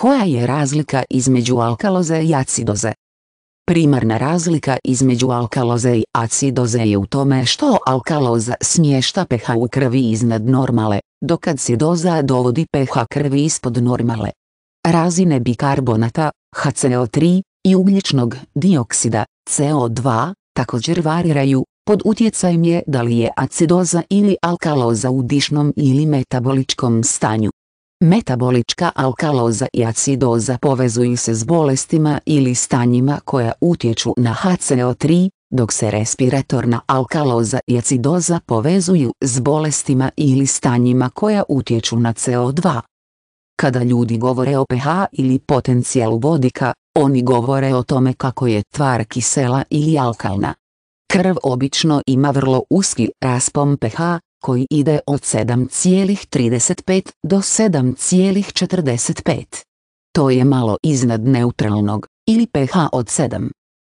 Koja je razlika između alkaloze i acidoze? Primarna razlika između alkaloze i acidoze je u tome što alkaloza smješta pH u krvi iznad normale, dok acidoza dovodi pH krvi ispod normale. Razine bikarbonata, HCO3, i ugljičnog dioksida, CO2, također variraju, pod utjecajem je da li je acidoza ili alkaloza u dišnom ili metaboličkom stanju. Metabolička alkaloza i acidoza povezuju se s bolestima ili stanjima koja utječu na HCO3, dok se respiratorna alkaloza i acidoza povezuju s bolestima ili stanjima koja utječu na CO2. Kada ljudi govore o pH ili potencijalu vodika, oni govore o tome kako je tvar kisela ili alkalna. Krv obično ima vrlo uski raspom pH, koji ide od 7,35 do 7,45. To je malo iznad neutralnog, ili pH od 7.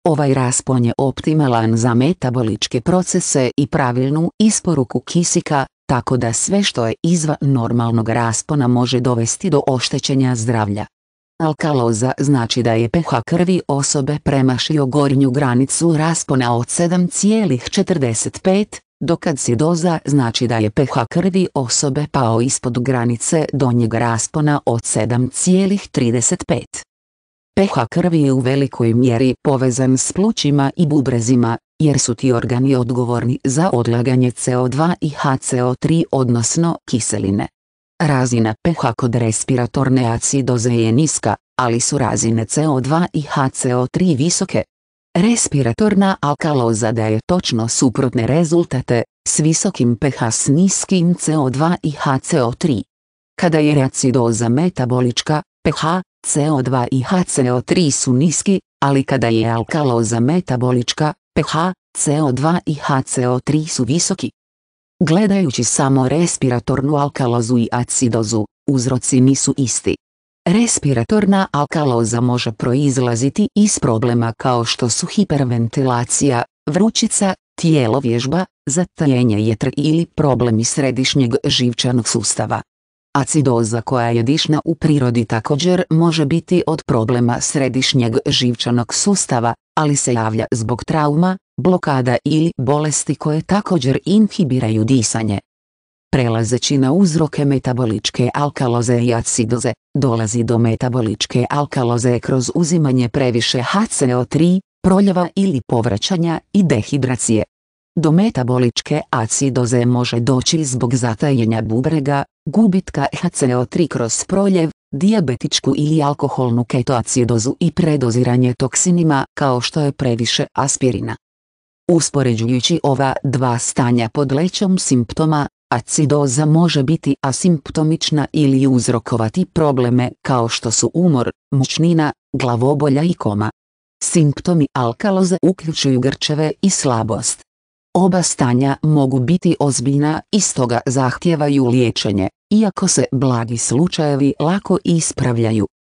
Ovaj raspon je optimalan za metaboličke procese i pravilnu isporuku kisika, tako da sve što je izvan normalnog raspona može dovesti do oštećenja zdravlja. Alkaloza znači da je pH krvi osobe premašio gornju granicu raspona od 7,45 Dokad doza znači da je pH krvi osobe pao ispod granice donjeg raspona od 7,35. pH krvi je u velikoj mjeri povezan s plućima i bubrezima, jer su ti organi odgovorni za odlaganje CO2 i HCO3 odnosno kiseline. Razina pH kod respiratorne acidoze je niska, ali su razine CO2 i HCO3 visoke, Respiratorna alkaloza daje točno suprotne rezultate, s visokim pH s niskim CO2 i HCO3. Kada je reacidoza metabolička, pH, CO2 i HCO3 su niski, ali kada je alkaloza metabolička, pH, CO2 i HCO3 su visoki. Gledajući samo respiratornu alkalozu i acidozu, uzroci nisu isti. Respiratorna alkaloza može proizlaziti iz problema kao što su hiperventilacija, vrućica, tijelovježba, zatajenje jetre ili problemi središnjeg živčanog sustava. Acidoza koja je dišna u prirodi također može biti od problema središnjeg živčanog sustava, ali se javlja zbog trauma, blokada ili bolesti koje također inhibiraju disanje. Prelazeći na uzroke metaboličke alkaloze i acidoze, dolazi do metaboličke alkaloze kroz uzimanje previše HCO3, proljeva ili povraćanja i dehidracije. Do metaboličke acidoze može doći zbog zatajenja bubrega, gubitka HCO3 kroz proljev, diabetičku ili alkoholnu ketoacidozu i predoziranje toksinima kao što je previše aspirina. Uspoređujući ova dva stanja pod lećom simptoma, Acidoza može biti asimptomična ili uzrokovati probleme kao što su umor, mučnina, glavobolja i koma. Simptomi alkaloze uključuju grčeve i slabost. Oba stanja mogu biti ozbiljna i stoga zahtijevaju liječenje, iako se blagi slučajevi lako ispravljaju.